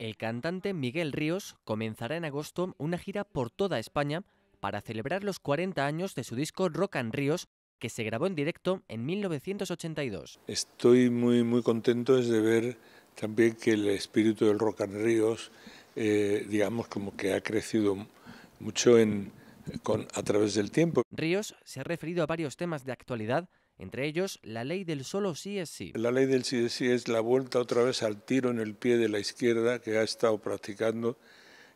El cantante Miguel Ríos comenzará en agosto una gira por toda España para celebrar los 40 años de su disco Rock and Ríos, que se grabó en directo en 1982. Estoy muy, muy contento de ver también que el espíritu del Rock and Ríos, eh, digamos, como que ha crecido mucho con, a través del tiempo. Ríos se ha referido a varios temas de actualidad entre ellos la ley del solo sí es sí. La ley del sí es sí es la vuelta otra vez al tiro en el pie de la izquierda que ha estado practicando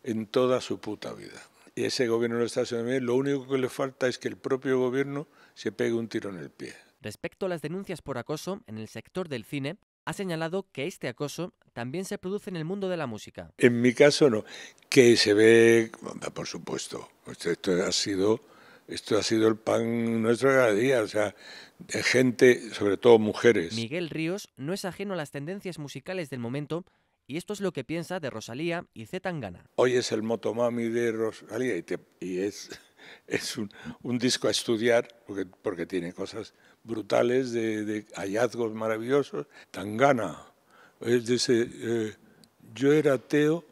en toda su puta vida. Y ese gobierno de está Estados Unidos, lo único que le falta es que el propio gobierno se pegue un tiro en el pie. Respecto a las denuncias por acoso en el sector del cine, ha señalado que este acoso también se produce en el mundo de la música. En mi caso no, que se ve, por supuesto, pues esto ha sido esto ha sido el pan nuestro de cada día, o sea, de gente, sobre todo mujeres. Miguel Ríos no es ajeno a las tendencias musicales del momento y esto es lo que piensa de Rosalía y Z Tangana. Hoy es el Motomami de Rosalía y, es, un, disco a estudiar porque, tiene cosas brutales, de, hallazgos maravillosos. Tangana, es de eh, yo era ateo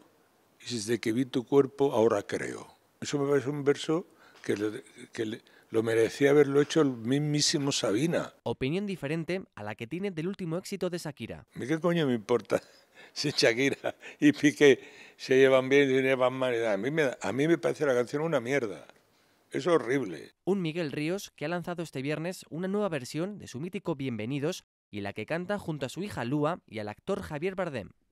y desde que vi tu cuerpo ahora creo. Eso me parece un verso que, lo merecía haberlo hecho el mismísimo Sabina. Opinión diferente a la que tiene del último éxito de Shakira. ¿Qué coño me importa si Shakira y Piqué se llevan bien y se llevan mal? A mí, me, a mí me parece la canción una mierda. Es horrible. Un Miguel Ríos que ha lanzado este viernes una nueva versión de su mítico Bienvenidos y la que canta junto a su hija Lua y al actor Javier Bardem.